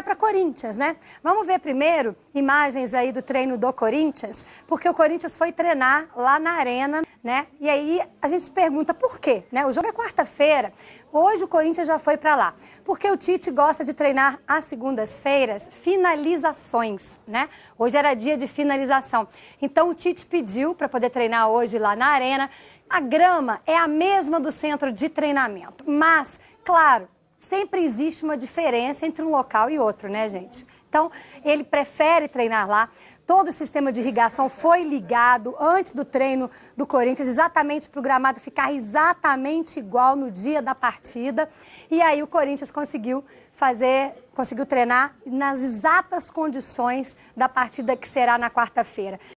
vai para Corinthians, né? Vamos ver primeiro imagens aí do treino do Corinthians, porque o Corinthians foi treinar lá na arena, né? E aí a gente se pergunta por quê, né? O jogo é quarta-feira. Hoje o Corinthians já foi para lá, porque o Tite gosta de treinar às segundas-feiras finalizações, né? Hoje era dia de finalização. Então o Tite pediu para poder treinar hoje lá na arena. A grama é a mesma do centro de treinamento, mas, claro, sempre existe uma diferença entre um local e outro, né, gente? Então, ele prefere treinar lá. Todo o sistema de irrigação foi ligado antes do treino do Corinthians, exatamente para o gramado ficar exatamente igual no dia da partida. E aí o Corinthians conseguiu fazer, conseguiu treinar nas exatas condições da partida que será na quarta-feira.